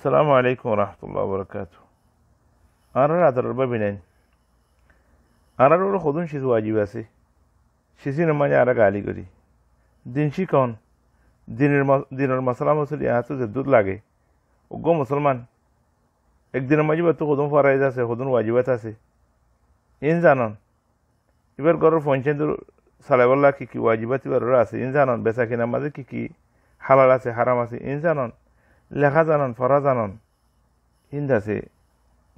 السلام عليكم ورحمة الله وبركاته أنا لا ترى البابين أنا لو خدون شيء واجب أسي شيء سين ما جارا قالي كذي دين شي كون دين الم دين المسلم مسلم يا تو زدود لage وقو مسلمان এক দিনের মাঝে তো খোদন ফরাইজ আছে খোদন ওয়াজিবাত আছে ইন জানন এবার ঘরের পঞ্চায়েত সালাইবল্লা কি কি ওয়াজিবাত এবার আছে ইন জানন বেচা কিনা মাঝে কি কি হালাল আছে হারাম আছে ইন জানন লেখা জানন ফরা জানন হিন্দাসে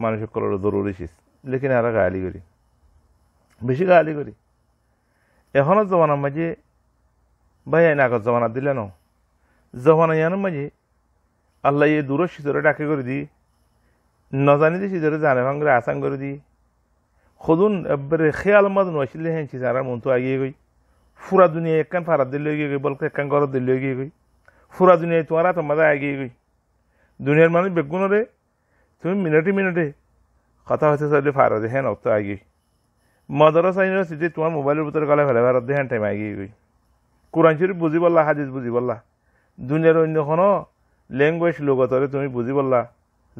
মানুষ সকলের জরুরি শিস লেকিন আর গায়ালি করি বেশি গায়ালি করি এখনও জমানার মাঝে ভাই আইন আগত জমানা দিলে ন জমানা ইয়ানোর মাঝে আল্লাহ ইয়ে দূর সিদরে ডাকে করে দি নজানিতে সিদরে জানে ভাঙরে আসান করে দি সদুন এবারে খেয়াল মাজ নছিল হ্যাঁ চিজ আর মন তো আগিয়ে গই ফুরা দুনিয়া একখান ফারাত দিলে গিয়ে গই বলকে একখান ঘৰত দিলে গিয়ে গই ফুরা দুনিয়ায় তোমারা তোমাদের আগিয়ে গই দুনিয়ার মানুষ রে তুমি মিনিটে মিনিটে কথা হচ্ছে সাইডে ফায়ার হচ্ছে হ্যাঁ অত আগে মাদারাস ইউনিভার্সিটি তোমার মোবাইলের ভিতরে গেলে ফেলে ফেরত হ্যাঁ টাইম আগে গই কোরআন শরীফ বুঝি বললা হাদিস বুঝি বললা দুনিয়ার অন্য কোনো ল্যাঙ্গুয়েজ লগতরে তুমি বুঝি বললা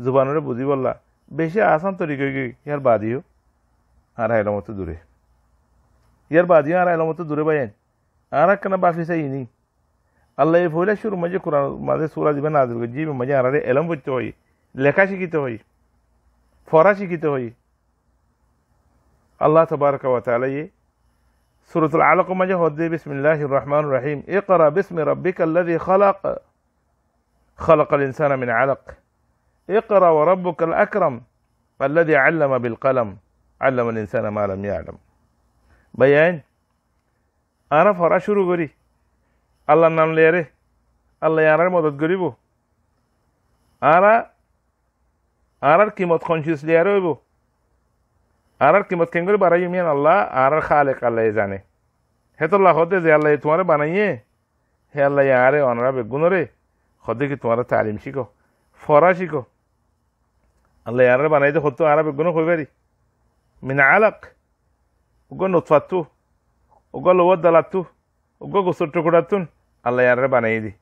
জুবানরে বুঝি বললা বেশি আসান তরি গই গই ইয়ার বাদিও আর আইল মতো দূরে ইয়ার বাদিও আর আইল মতো দূরে বাইন আর একখানা বাফিস ইনি الله يفول شروع مجھے قرآن مادے سورہ دیبا نازل کر جی میں مجھے آرارے علم بچتے ہوئی لیکا شکیتے ہوئی فورا شکیتے ہوئی الله تبارك وتعالى سورة العلق مجھے ہوتے بسم الله الرحمن الرحيم اقرأ باسم ربك الذي خلق خلق الإنسان من علق اقرأ وربك الأكرم الذي علم بالقلم علم الإنسان ما لم يعلم بيان أنا فرأى شروع قريب আল্লাহর নাম লিয়া রে আল্লাহ আর মদত করিব আর আর আর কিমত কনসিয়াস লিয়া রইব আর আর কিমত কেন করে বাড়াই মিয়ান আল্লাহ আর আর খালেক আল্লাহ জানে হেতল্লাহ হতে যে আল্লাহ তোমার বানাইয়ে হে আল্লাহ আরে অনরা বেগুন রে হতে কি তোমার তালিম শিখো ফরা শিখো আল্লাহ আর বানাইতে হতো আর বেগুন হয়ে পারি মিনা আলাক ওগো নোৎফাত তু ওগো লোবত দালাত তু gogosurtukudatun alla yarrebanayidi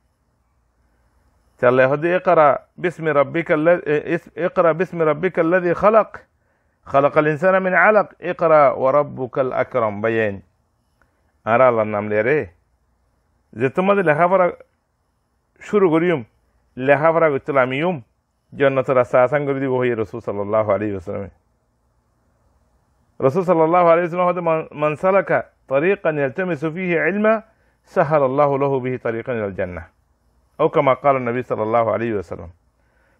تلا يهدي اقرا باسم ربك الذي اقرا باسم ربك الذي خلق خلق الانسان من علق اقرا وربك الاكرم بيان ارى الله نام ليري زتما دي لخبر شروع غريوم لخبر غتلاميوم جنة رساسان قريدي وهي رسول صلى الله عليه وسلم رسول صلى الله عليه وسلم من سلك طريقا يلتمس فيه علما সাহার আল্লাহ বিহি তারিকান জান্না ও কামা কাল নবী সাল্লাহ আলী আসালাম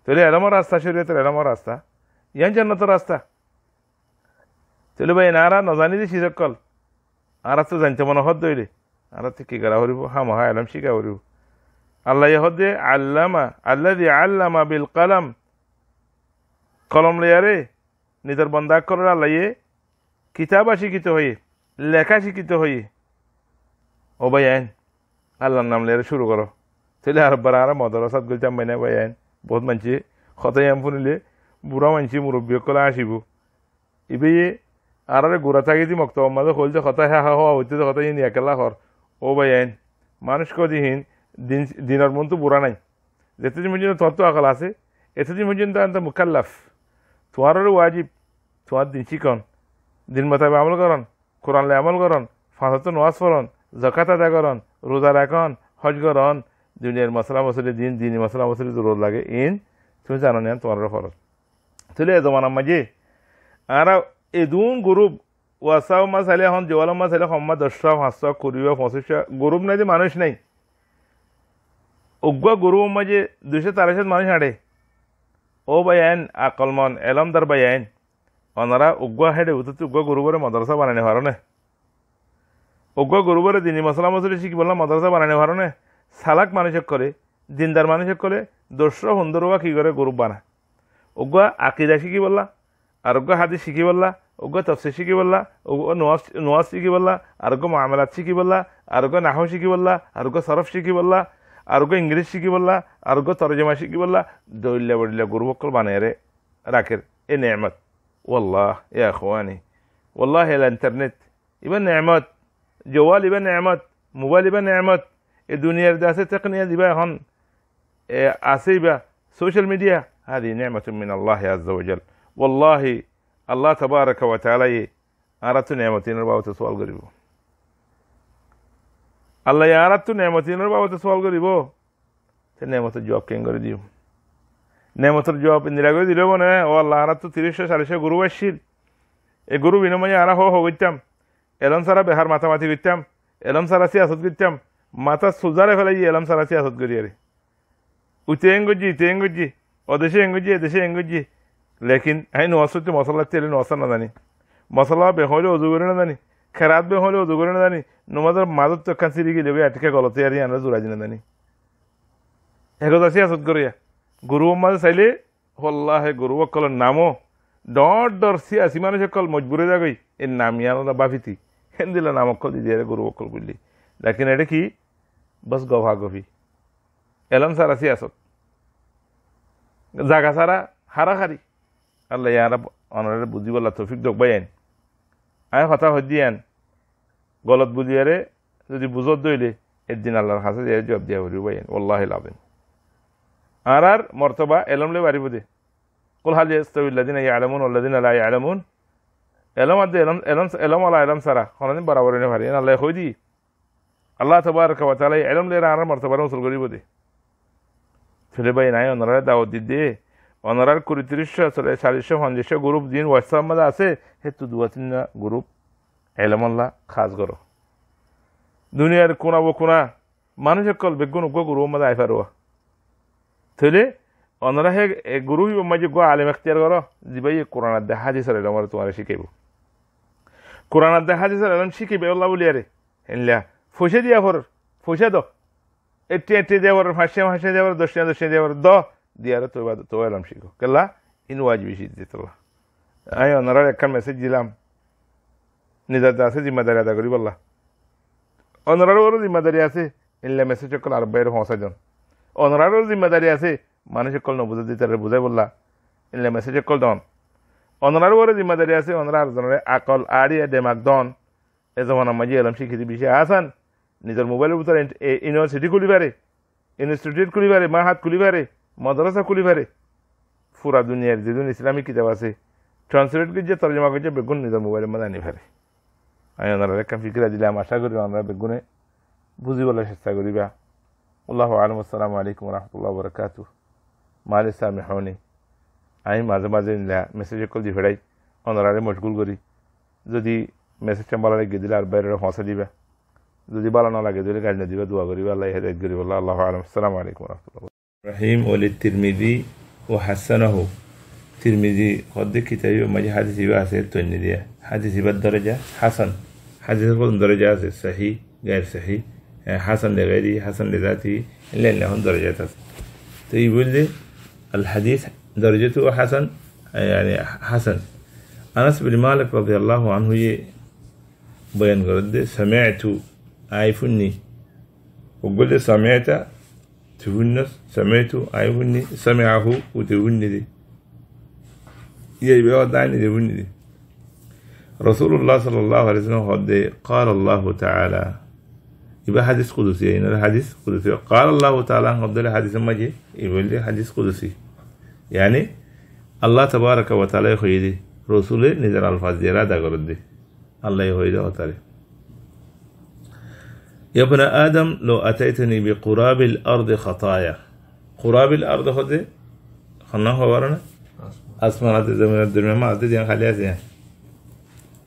তাহলে এরমও রাস্তা শরীয়তের এরমও রাস্তা ইয়ান জান্নাতের রাস্তা তাহলে ভাই না নজানি দিছি সকল আর আস্তে জানতে মনে হদ দইলে আর তো কি গাড়া হরিব হা মহা আলম শিকা হরিব আল্লাহ ইহদে আল্লামা আল্লাহ দি আল্লামা বিল কালাম কলম লেয়ারে নিজের বন্দাক করার আল্লাহ কিতাব শিক্ষিত হয়ে লেখা শিক্ষিত হয়ে ও ভাইয়ান আল্লাহর নাম লেরে শুরু করো ছেলে আরবার আর মদর সাত গেল চাম্বাই না ভাইয়ান বহুত মানছি খতাই আম ফুনিলে বুড়া মানছি মুরব্বী কলে আসিব ইবে আর গোড়া থাকি দি মক্ত মাঝে হল যে খতাই হা হা হওয়া হইতে খতাই নি একেলা হর ও ভাইয়ান মানুষ কদিহীন দিন দিনের মন তো বুড়া নাই যেতে যে মজুন তোর তো আকাল আছে এতে যে এতদিন পর্যন্ত আন্ত মুখাল্লাফ তোমারও ওয়াজিব তোমার দিন শিখন দিন মাথায় আমল করন কোরআনলে আমল করন ফাঁসা তো নোয়াজ পড়ন জকাত আদা করন রোজা রাখন হজ করন দুনিয়ার মশলা মশলি দিন দিন মশলা মশলি তো রোজ লাগে ইন তুমি জানো নেন তোমার ফরজ তুলে জমানার মাঝে আর এদুন গরুব ওয়াসাও মাছ হলে এখন জোয়ালা মাছ হলে সম্মা দশটা পাঁচশ কুড়ি পঁচিশ গরুব নাই যে মানুষ নাই উগ্র গ্রুপ মাঝে দুশো চারশো মানুষ হাঁটে ও বায়ান আকলমন এলম এলমদার বায়ান অনারা উগ্র হেঁটে উঠতে উগ্র গ্রুপের মাদ্রাসা বানানি হওয়ার না অজ্ঞ গরুবরে দিনী মশলা মশলি শিখি বললাম মাদ্রাসা বানানোর কারণে সালাক মানুষের করে দিনদার মানুষের করে দোসরা বা কি করে গরু বানা অজ্ঞ আকিদা শিখি বললা অজ্ঞ হাদি শিখি বললা অজ্ঞ তফসি শিখি বললা নোয়াজ নোয়াজ শিখি বললা আরোগ্য মামলাত শিখি বললা আরোগ্য নাহ শিখি বললা আরোগ্য সরফ শিখি বললা আরোগ্য ইংলিশ শিখি বললা আরোগ্য তরজমা শিখি বললা দৈল্যা বড়িল্লা গরু বকল বানায় রে রাখের এ নেমত এ يا ওল্লাহ والله ইন্টারনেট يبقى নেমত جوالي بنعمت موبايلي بنعمت الدنيا داس التقنية دي بقى هن آه، عصيبة سوشيال ميديا هذه نعمة من الله عز وجل والله الله تبارك وتعالى أردت نعمتين ربا وتسوال قريبو الله يا أردت نعمتين ربا وتسوال قريبو نعمة الجواب كين قريبو نعمة الجواب إن لقوا دي لبنا والله أردت تريشة شالشة قروب الشيل القروب إيه إنما يعرفه هو قدام এলম সারা বেহার মাথামাথি করতাম এলম সারা সিয়াসত করতাম মাথা ফেলে ফেলাই এলম সারা সিয়াসত করি আরে উতে এঙ্গুজি ইতে এঙ্গুজি অদেশে এঙ্গুজি এদেশে এঙ্গুজি লেকিন হ্যাঁ নোয়াসুতে মশলা তেলে নোয়াসা না জানি মশলা বেহলে অজু করে না জানি খেরাত বেহলে অজু করে না জানি নোমাদের মাজত তখন সিরি গেলে আটকে গলতে আর আমরা জোড়াজি না জানি এগত আছে আসত করিয়া গুরু মাঝে চাইলে হল্লা হে গুরু অকলের নামও ডর ডর সি আসি মানুষ অকল মজবুরে যাগই এ নামিয়ান ইয়ানো বাফিতি খেন দিলে নামক্ষল দিদি দিয়ে গরু অকল বুঝলি দেখেন এটা কি বস গভি এলাম সারা আসত জাগা সারা হারি আল্লাহ ইয়ারা অনারে বুঝিব আল্লাহ তৌফিক দকবাই আইন আয় কথা হদি আন গলত বুঝিয়ারে যদি বুঝত দইলে একদিন আল্লাহর হাসে যে জব দিয়া হরিব আন ওল্লাহ লাভেন আর আর মর্তবা এলম লে বাড়িব দে কুল হাল ইয়াস্তাউল্লাযিনা ইয়ালামুন ওয়াল্লাযিনা লা ইয়ালামুন এলম আদে এলম এলম এলম আলা এলম সারা হনাদিন বরাবর এনে ভারি আল্লাহ হই দি আল্লাহ তবার কবা তালে এলম লেরা আর পারে উসুল করিব দে ছেলে ভাই নাই অনার দাও দি দে অনার কুড়ি তিরিশশো চলে চারিশশো পঞ্চাশশো গ্রুপ দিন হোয়াটসঅ্যাপ মধ্যে আছে সেতু দুয়া তিনটা গ্রুপ এলম আল্লাহ খাস করো দুনিয়ার কোনাবো কোনা মানুষ সকল বেগুন গ্রুপ মধ্যে আইফারোয়া ছেলে অন্যরা হে গুরু হিব মাঝে গো আলিম এখতিয়ার করো যে ভাই কোরআন আদ্যা হাজি সার এলাম তোমার শিখাইব কোরআন আদ্যা হাজি সার এলাম শিখিবে ওল্লা বলি আরে ফসে দিয়া ভর ফসে দ এটি এটি দিয়া ভর ফাঁসে ফাঁসে দিয়া ভর দশটা দশটা দিয়া ভর দ দিয়া রে তোবা তো এলাম শিখো কেলা ইন ওয়াজিবি শিখ দিত আমি অন্যরা একখান মেসেজ দিলাম নিজের আছে জিম্মাদারি আদা করি বললা অন্যরারও জিম্মাদারি আছে এনলা মেসেজ সকল আর বাইরে ফসাজন অন্যরারও জিম্মাদারি আছে কল ಮನುಷ್ಯಕ್ಕಲ್ನ ಬುದ್ಧಿತಾರೆ ಬುದೇ ಬಲ್ಲ ಇಲ್ಲ কল ಡನ್ অনরার ওরে জিম্মাদারি আছে অনরার জনরে আকল আড়িয়া ডেমাক দন এ জমানা মাঝে এলাম শিক্ষিত বিষয় আসান নিজের মোবাইলের ভিতরে ইউনিভার্সিটি খুলি পারে ইনস্টিটিউট খুলি পারে মা হাত খুলি পারে মাদ্রাসা খুলি পারে পুরা দুনিয়ার যেদিন ইসলামিক কিতাব আছে ট্রান্সলেট করছে তরজমা করছে বেগুন নিজের মোবাইলের মধ্যে আনি পারে আমি ওনারা একটা ফিকরা দিলাম আশা করি ওনারা বেগুনে বুঝিবলে চেষ্টা করিবা আল্লাহ আলম আসসালামু আলাইকুম রহমতুল্লাহ বরকাতু माले सामने हावने আমি মাঝে মাঝে মেসেজে কল দি ফেরাই অনারারে মশগুল করি যদি মেসেজটা ভালো লাগে দিলে আর বাইরে হসা দিবে যদি ভালো না লাগে দিলে গাড়ি না দিবে দোয়া করিবে আল্লাহ হেদায়ত করিব আল্লাহ আল্লাহ আলম আসসালামু আলাইকুম রহমতুল্লাহ রহিম অলি তিরমিজি ও হাসানাহ তিরমিজি হদ্দে কিতাবি মাঝে হাদিস ইবা আছে তৈনি দিয়া হাদিস ইবার দরজা হাসান হাদিসের কোন দরজা আছে সাহি গায়ের সাহি হাসান লে গায়রি হাসান লে জাতি লেন লেহন দরজা আছে তো এই বললে الحديث درجته حسن يعني حسن أنس بن مالك رضي الله عنه بيان قرد سمعت آيفني وقلت سمعت تفنس سمعت آيفني سمعه وتفني دي يبقى دعني تفني دي رسول الله صلى الله عليه وسلم قال الله تعالى يبقى حديث قدسي يعني الحديث قدسي قال الله تعالى قد حديث ما جي يبقى حديث قدسي يعني الله تبارك وتعالى خيدي رسول نزل الفاظ دي رادا قرد الله يخيدي وتعالى يا ابن آدم لو أتيتني بقراب الأرض خطايا قراب الأرض خطي خلنا هو ورنا أسمان هذا زمن الدنيا ما هذا ديان يعني خليها زين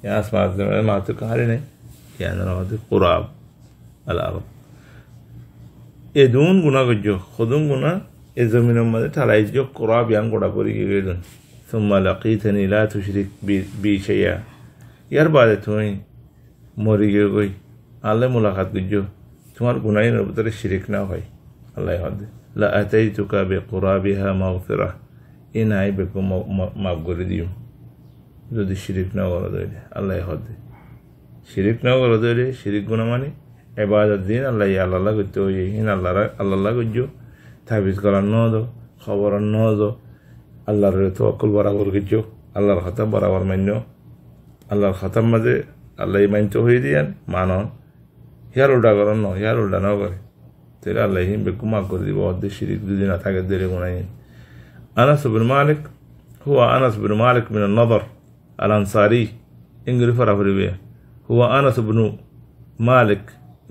يا أسمان هذا ما هذا خلينا يعني أنا هذا قراب الأرض يدون غنا جوج خدون غنا এ জমিনের মধ্যে ঠালাই যোগ করা ব্যায়াম করা করে গিয়ে গেলেন কি লাকিথানি লা তুশরিক বি সেয়া ইয়ার বাদে তুমি মরি গিয়ে গই আল্লাহ মোলাকাত গুজ তোমার গুনাইনের ভিতরে শিরিক না হয় আল্লাহ হদে লা আতাই তুকা বে কোরা বিহা মাউতরা এ নাই বেকু মাফ করে দিও যদি শিরিক না করা দইলে আল্লাহ হদে শিরিক না করা দইলে শিরিক গুণা মানে এবার দিন আল্লাহ আল্লাহ করতে হই হিন আল্লাহ আল্লাহ করছো তাবিজ করার নজ খবরের নজ আল্লাহর তকল বরাবর কিছু আল্লাহর খাতাম বরাবর মান্য আল্লাহর খাতাম মাঝে আল্লাহ মান্য হয়ে দিয়ান মানন হিয়ার উল্টা করেন ন হিয়ার উল্টা ন করে তাহলে আল্লাহ হিমবে কুমা করে দিব অর্ধে শিরিক যদি না থাকে দেরে গুণাই আনাস বিন মালিক হুয়া আনাস বিন মালিক মিন নদর আল আনসারি ইংরি ফরাফরি বিয়া হুয়া আনাস বিন মালিক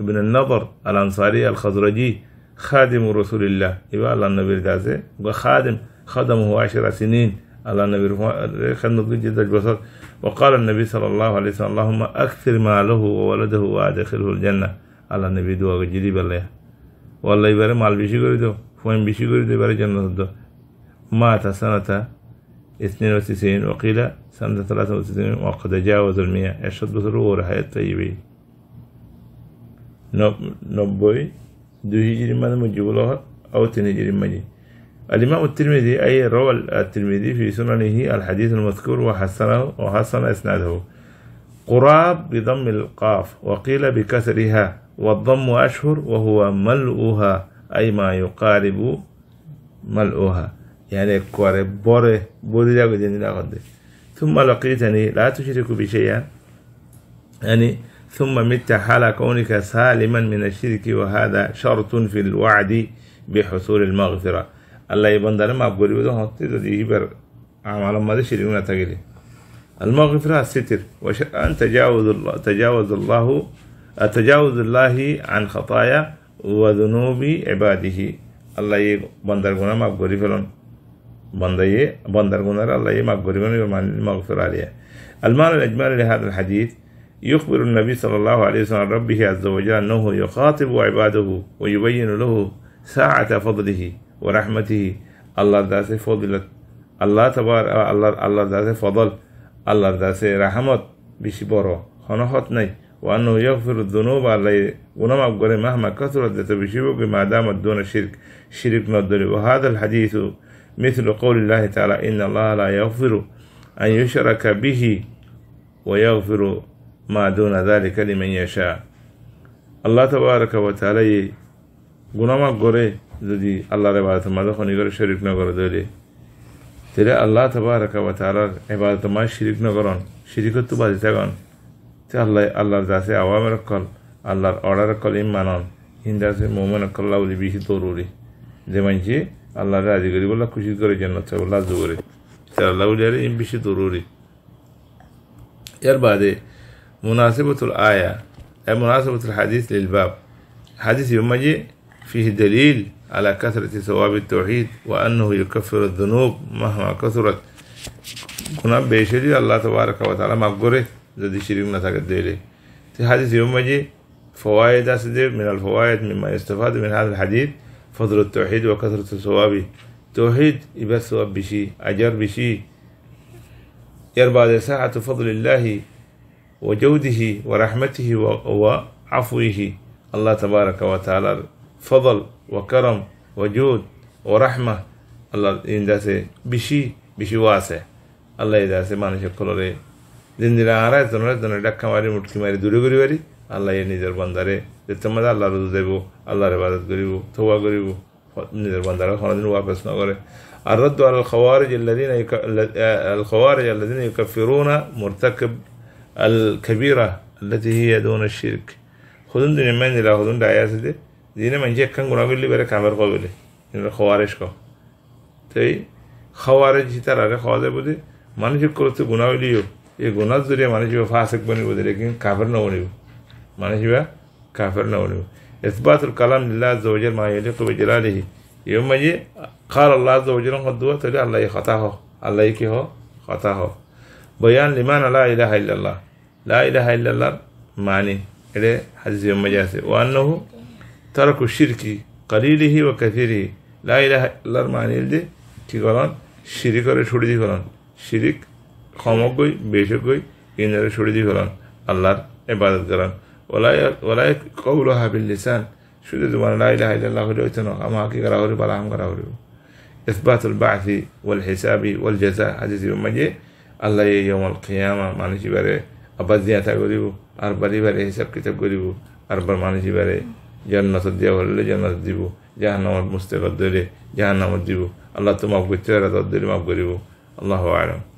বিন নদর আল আনসারি আল খজরজি خادم رسول الله يبقى الله النبي دازه وخادم خدمه عشر سنين الله النبي رفع خدمة جدا البصر وقال النبي صلى الله عليه وسلم اللهم أكثر ماله وولده وأدخله الجنة الله النبي دعاء جدي بالله والله يبارك مال بيشي করে দাও بيشي বেশি করে جنة পারে জান্নাত দাও مات سنة 92 وقيل سنة 93 وقد جاوز المئة الشطبة الأولى حياة طيبة نبوي دو هجري ما مجبولها أو تنجري مجي الإمام الترمذي أي روى الترمذي في سننه الحديث المذكور وحسنه وحسن إسناده قراب بضم القاف وقيل بكسرها والضم أشهر وهو ملؤها أي ما يقارب ملؤها يعني قارب بره بره ثم لقيتني لا تشرك بشيئا يعني ثم مت حال كونك سالما من الشرك وهذا شرط في الوعد بحصول المغفرة الله يبان دارما بقولي بدون هنتي ده يبر عمل ما ده شريونا تقولي المغفرة ستر وأن تجاوز الله تجاوز الله تجاوز الله عن خطايا وذنوب عباده الله يبان دارما ما بقولي فلون بندية بندر غنا الله يما بقولي فلون المغفرة عليه المال الأجمال لهذا الحديث يخبر النبي صلى الله عليه وسلم عن ربه عز وجل أنه يخاطب عباده ويبين له ساعة فضله ورحمته الله ذات فضلت الله تبار الله الله ذات فضل الله ذات رحمت بشبره برو خنخت ني وأنه يغفر الذنوب على ونما أقول مهما كثرت لتبشيبك ما دامت دون الشرك شرك مدري وهذا الحديث مثل قول الله تعالى إن الله لا يغفر أن يشرك به ويغفر মা দুনা দালিকা লিমান ইয়াশা আল্লাহ তবারক ওয়া তাআলা এই গুনামাফ করে যদি আল্লাহর ইবাদত মাঝখানি করে শরিক না করে দইলে তাহলে আল্লাহ তবারক ওয়া তাআলার ইবাদত মা শিরিক না করন শিরিকত তো বাজি থাকন তে আল্লাহ আল্লাহর দাসে আওয়ামের কল আল্লাহর অর্ডার কল ইমানন হিন্দাসে মোমেন কল্লা বলি বেশি তরুরি যে মানছি আল্লাহ রাজি করি বলে খুশি করে জন্য লাজু করে তার আল্লাহ বলি আর বেশি তরুরি এর বাদে munaasabat alaaya ay munaasabat alxadiis lilbaab xadiis yumaji fiihi daliil calaa kasrati sawaabi altawxiid wa annahu yukafiru adunuub mahma kasurat kuna beesheliyo allah tabaaraka watacaala maa gore zadi shirigna tagadele ti xadiis yumaji fawaa'idaas de min alfawaa'id mima yustafaadu min hada alxadiid fadlu altawxiid wa kasratu sawaabi tawxiid ibar sawaab bishii ajar bishii yarbaade saaxatu fadli illaahi وجوده ورحمته وعفوه الله تبارك وتعالى فضل وكرم وجود ورحمة الله إن ينداسي بشي بشي واسع الله يداسي ما نشكر له دين دين آرائي تنرى تنرى دكا ماري مطلق ماري دوري غري باري الله ينجر بنداري جتمدى الله رضو ديبو الله ربادت غريبو توبا غريبو নিজের বান্দারা কোনোদিন ওয়াপেস না করে আর রদ্দ আল খওয়ারিজ الذين آه، الخوارج الذين يكفرون مرتكب الكبيرة التي هي دون الشرك خذون دين من لا خذون دعيات دي دين من جه كان غناغل لي بره كامر قبله دين خوارج كو تي خوارج جتار আরে খাওয়াতে বুঝি মানুষ করতে গুণা হইলিও এই গুণার জরিয়া মানুষ ফাসেক বনিব লেকিন কাফের না বনিব মানুষ কাফের না বনিব إثبات الكلام لله عز وجل ما يليق بجلاله يوم يجي قال الله عز وجل قد دوت الله يخطاه الله يكيه خطاه بيان لمعنى لا إله إلا الله لا إله إلا الله معني إلى حزي ومجاسي وأنه ترك الشرك قليله وكثيره لا إله إلا الله معني إلدي كي قران شرك রে ছড়ে দিয়ে ফেলান শিরিক ক্ষমকই বেশকই ইনারে ছড়ে দিয়ে ফেলান আল্লাহর ইবাদত করান ওলাই ওলাই কৌল হাবিল লিসান শুধু তোমার লা ইলাহা ইল্লাল্লাহ হলে হইতো না আমার কি করা হলে বালাহাম করা হলে ইসবাতুল বা'থি ওয়াল হিসাবি ওয়াল জাযা হাদিসে উম্মাজে আল্লাহ এই অমল খেয়ামা মানুষ এবারে আবার জিয়াতা করিব আর বাড়ি বারে হিসাব কিতাব করিব আর বার মানুষ এবারে জন্নত দিয়া বললে জন্নত দিব জাহান নামত মুস্তেকর দিলে জাহান নামত দিব আল্লাহ তো মাফ করতে পারে তোর মাফ করিব আল্লাহ আলম